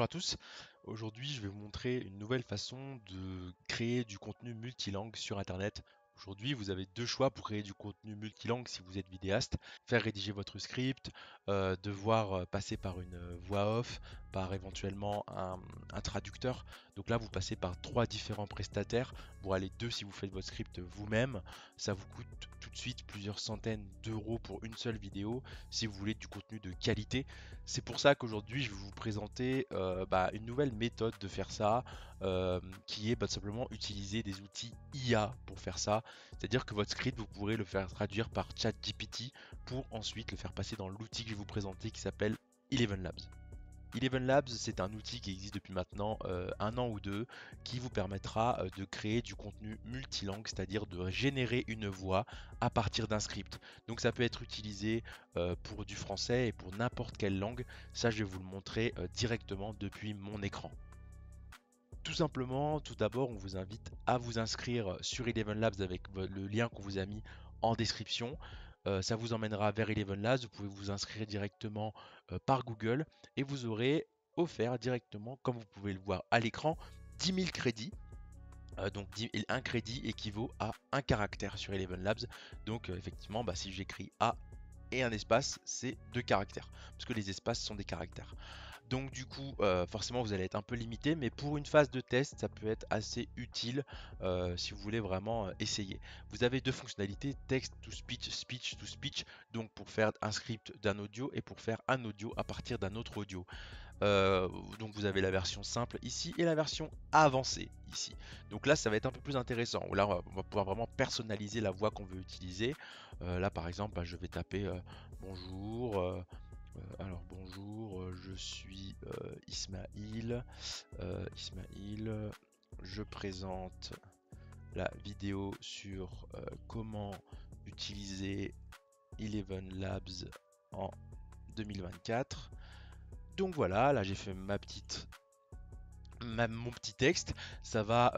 Bonjour à tous, aujourd'hui je vais vous montrer une nouvelle façon de créer du contenu multilingue sur Internet Aujourd'hui, vous avez deux choix pour créer du contenu multilingue. si vous êtes vidéaste. Faire rédiger votre script, euh, devoir euh, passer par une euh, voix off, par éventuellement un, traducteur. Donc là, vous passez par trois différents prestataires. Vous allez deux si vous faites votre script vous-même. Ça vous coûte tout de suite plusieurs centaines d'euros pour une seule vidéo si vous voulez du contenu de qualité. C'est pour ça qu'aujourd'hui, je vais vous présenter bah, une nouvelle méthode de faire ça, qui est bah, simplement utiliser des outils IA pour faire ça. C'est-à-dire que votre script, vous pourrez le faire traduire par ChatGPT pour ensuite le faire passer dans l'outil que je vais vous présenter qui s'appelle Eleven Labs. Eleven Labs, c'est un outil qui existe depuis maintenant euh, un an ou deux, qui vous permettra euh, de créer du contenu multilangue, c'est-à-dire de générer une voix à partir d'un script. Donc ça peut être utilisé euh, pour du français et pour n'importe quelle langue. Ça, je vais vous le montrer directement depuis mon écran. Tout simplement, tout d'abord, on vous invite à vous inscrire sur Eleven Labs avec le lien qu'on vous a mis en description. Euh, ça vous emmènera vers Eleven Labs. Vous pouvez vous inscrire directement euh, par Google et vous aurez offert directement, comme vous pouvez le voir à l'écran, 10 000 crédits. Euh, donc un crédit équivaut à un caractère sur Eleven Labs. Donc effectivement, bah, si j'écris A et un espace, c'est deux caractères. Parce que les espaces sont des caractères. Donc du coup, euh, forcément, vous allez être un peu limité, mais pour une phase de test, ça peut être assez utile euh, si vous voulez vraiment euh, essayer. Vous avez deux fonctionnalités, text to speech, speech to speech, donc pour faire un script d'un audio et pour faire un audio à partir d'un autre audio. donc vous avez la version simple ici et la version avancée ici. Donc là, ça va être un peu plus intéressant. Là, on va pouvoir vraiment personnaliser la voix qu'on veut utiliser. là, par exemple, bah, je vais taper bonjour, euh, alors bonjour, euh, je suis Ismail. Euh, Ismail, je présente la vidéo sur comment utiliser Eleven Labs en 2024. Donc voilà, là j'ai fait ma petite mon petit texte, ça va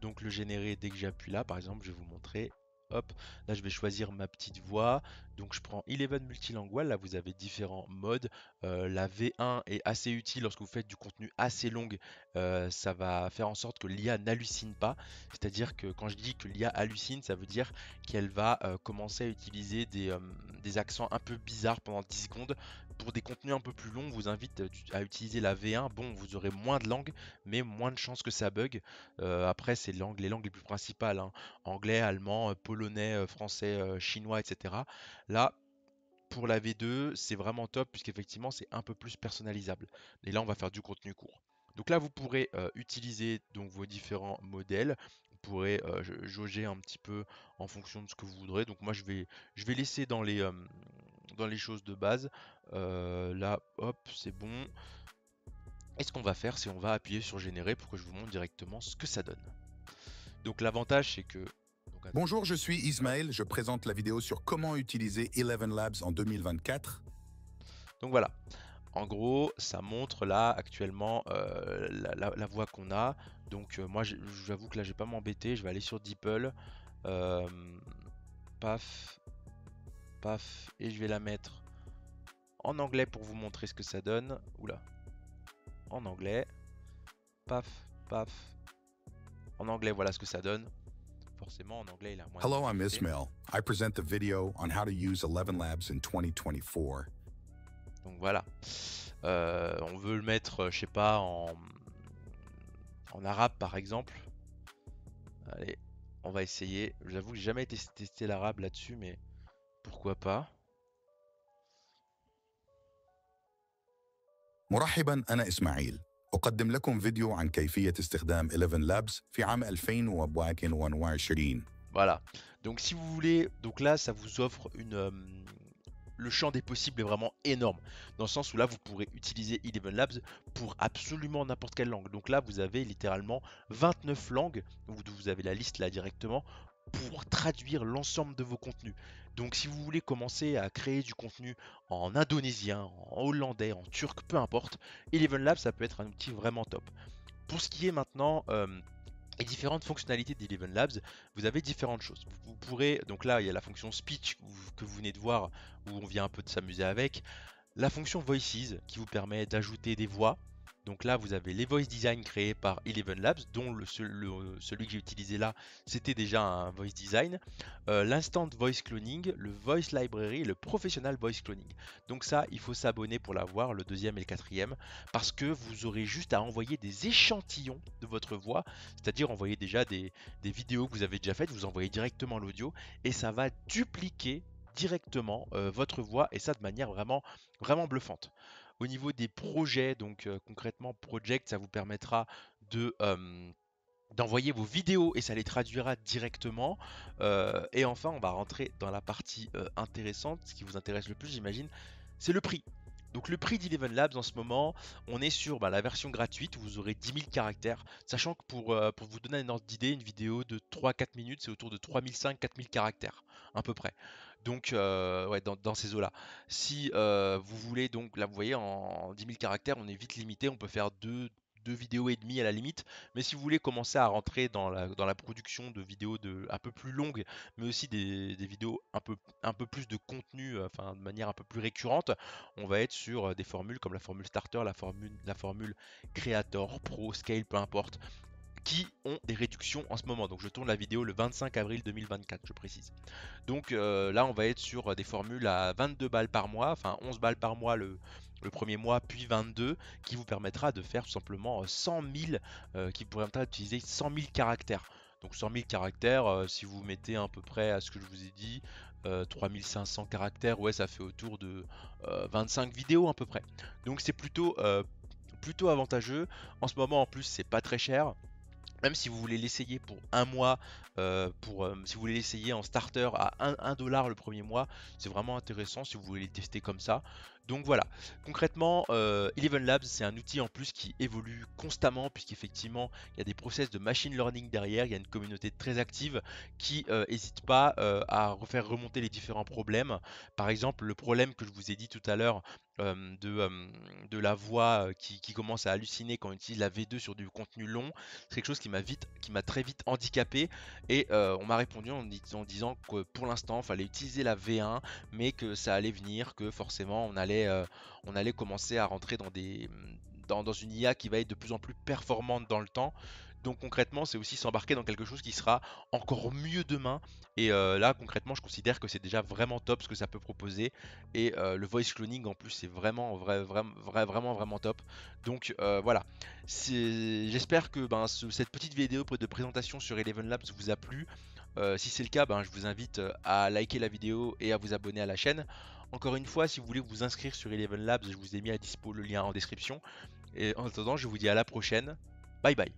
donc le générer dès que j'appuie là par exemple, je vais vous montrer hop, là je vais choisir ma petite voix, donc je prends Eleven multilingual, là vous avez différents modes, euh, la V1 est assez utile lorsque vous faites du contenu assez long, euh, ça va faire en sorte que l'IA n'hallucine pas, c'est-à-dire que quand je dis que l'IA hallucine, ça veut dire qu'elle va euh, commencer à utiliser des, des accents un peu bizarres pendant 10 secondes, pour des contenus un peu plus longs, on vous invite euh, à utiliser la V1. Bon, vous aurez moins de langues, mais moins de chances que ça bug. Euh, après, c'est les langues les plus principales hein. anglais, allemand, euh, polonais, français, chinois, etc. Là, pour la V2, c'est vraiment top puisqu'effectivement, c'est un peu plus personnalisable. Et là, on va faire du contenu court. Donc là, vous pourrez utiliser donc, vos différents modèles. Vous pourrez jauger un petit peu en fonction de ce que vous voudrez. Donc moi, je vais, je vais laisser dans les, les choses de base. Euh, là, hop, c'est bon. est ce qu'on va faire, c'est on va appuyer sur générer pour que je vous montre directement ce que ça donne. Donc l'avantage, c'est que... Bonjour, je suis Ismaël. Je présente la vidéo sur comment utiliser 11 Labs en 2024. Donc voilà. En gros, ça montre là actuellement euh, la, voie voix qu'on a. Donc euh, moi, j'avoue que là, je vais pas m'embêter. Je vais aller sur DeepL. paf, Paf. Et je vais la mettre en anglais pour vous montrer ce que ça donne. Oula. En anglais. Paf, paf. En anglais, voilà ce que ça donne. Forcément, en anglais, il a moins Hello, I'm Ismail. I present the video on how to use 11 Labs in 2024. Donc voilà. Euh, on veut le mettre, euh, je sais pas, en, en arabe par exemple. Allez, on va essayer. J'avoue que j'ai jamais testé l'arabe là-dessus, mais pourquoi pas Voilà. Donc si vous voulez, donc là ça vous offre une euh, le champ des possibles est vraiment énorme dans le sens où là vous pourrez utiliser Eleven Labs pour absolument n'importe quelle langue. Donc là vous avez littéralement 29 langues. vous avez la liste là directement pour traduire l'ensemble de vos contenus. Donc si vous voulez commencer à créer du contenu en indonésien, en hollandais, en turc, peu importe, Eleven Labs ça peut être un outil vraiment top. Pour ce qui est maintenant des euh, les différentes fonctionnalités d'Eleven Labs, vous avez différentes choses. Vous pourrez, donc là il y a la fonction speech que vous venez de voir où on vient un peu de s'amuser avec, la fonction voices qui vous permet d'ajouter des voix, donc là, vous avez les voice design créés par Eleven Labs, dont celui que j'ai utilisé là, c'était déjà un voice design, euh, l'instant voice cloning, le voice library le professional voice cloning. Donc ça, il faut s'abonner pour l'avoir, le deuxième et le quatrième, parce que vous aurez juste à envoyer des échantillons de votre voix, c'est-à-dire envoyer déjà des, vidéos que vous avez déjà faites, vous envoyez directement l'audio et ça va dupliquer directement euh, votre voix et ça de manière vraiment vraiment bluffante. Au niveau des projets, donc concrètement project, ça vous permettra de d'envoyer vos vidéos et ça les traduira directement. et enfin, on va rentrer dans la partie intéressante, ce qui vous intéresse le plus, j'imagine, c'est le prix. Donc le prix d'Eleven Labs en ce moment, on est sur bah, la version gratuite où vous aurez 10 000 caractères, sachant que pour, euh, pour vous donner un ordre d'idée, une vidéo de 3-4 minutes, c'est autour de 500-4 4000 caractères, à peu près. Donc, euh, dans, ces eaux-là. Si euh, vous voulez, donc là, vous voyez, en, en 10 000 caractères, on est vite limité, on peut faire 2, deux vidéos et demie à la limite. Mais si vous voulez commencer à rentrer dans la, dans la production de vidéos de, un peu plus longues, mais aussi des, vidéos un peu, un peu plus de contenu, euh, enfin de manière un peu plus récurrente, on va être sur euh, des formules comme la formule starter, la formule, la formule creator, pro, scale, peu importe qui ont des réductions en ce moment. Donc je tourne la vidéo le 25 avril 2024, je précise. Donc euh, là, on va être sur des formules à 22 balles par mois, enfin 11 balles par mois le, le premier mois, puis 22, qui vous permettra de faire tout simplement 100 euh, 000, euh, qui vous permettra d'utiliser 100 000 caractères. Donc 100 000 caractères, euh, si vous mettez à peu près à ce que je vous ai dit, 3500 caractères, ouais, ça fait autour de 25 vidéos à peu près. Donc c'est plutôt, plutôt avantageux. En ce moment, en plus, c'est pas très cher même si vous voulez l'essayer pour un mois, pour, si vous voulez l'essayer en starter à 1 dollar le premier mois, c'est vraiment intéressant si vous voulez les tester comme ça. Donc voilà, concrètement, euh, Eleven Labs, c'est un outil en plus qui évolue constamment, puisqu'effectivement, il y a des process de machine learning derrière, il y a une communauté très active qui n'hésite euh, pas euh, à refaire remonter les différents problèmes. Par exemple, le problème que je vous ai dit tout à l'heure de, de, la voix qui, commence à halluciner quand on utilise la V2 sur du contenu long, c'est quelque chose qui m'a très vite handicapé. Et on m'a répondu en disant que pour l'instant, il fallait utiliser la V1, mais que ça allait venir, que forcément on allait euh, on allait commencer à rentrer dans, des, mmh, dans, une IA qui va être de plus en plus performante dans le temps. Donc concrètement, c'est aussi s'embarquer dans quelque chose qui sera encore mieux demain. Et euh, là, concrètement, je considère que c'est déjà vraiment top ce que ça peut proposer. Et euh, le voice cloning, en plus, c'est vraiment, vrai, vraiment, vraiment top. Donc voilà. J'espère que ben, cette petite vidéo de présentation sur Eleven Labs vous a plu. si c'est le cas, ben, je vous invite à liker la vidéo et à vous abonner à la chaîne. Encore une fois, si vous voulez vous inscrire sur Eleven Labs, je vous ai mis à dispo le lien en description. Et en attendant, je vous dis à la prochaine. Bye bye.